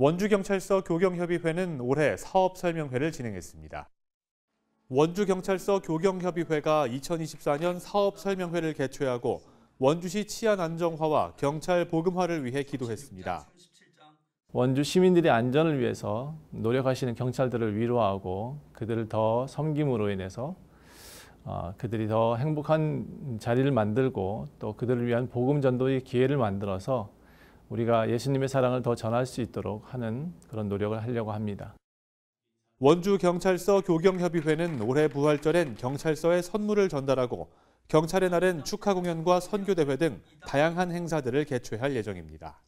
원주경찰서 교경협의회는 올해 사업설명회를 진행했습니다. 원주경찰서 교경협의회가 2024년 사업설명회를 개최하고 원주시 치안 안정화와 경찰 보금화를 위해 기도했습니다. 원주 시민들의 안전을 위해서 노력하시는 경찰들을 위로하고 그들을 더 섬김으로 인해서 어, 그들이 더 행복한 자리를 만들고 또 그들을 위한 보금 전도의 기회를 만들어서 우리가 예수님의 사랑을 더 전할 수 있도록 하는 그런 노력을 하려고 합니다. 원주경찰서 교경협의회는 올해 부활절엔 경찰서에 선물을 전달하고 경찰의 날엔 축하 공연과 선교대회 등 다양한 행사들을 개최할 예정입니다.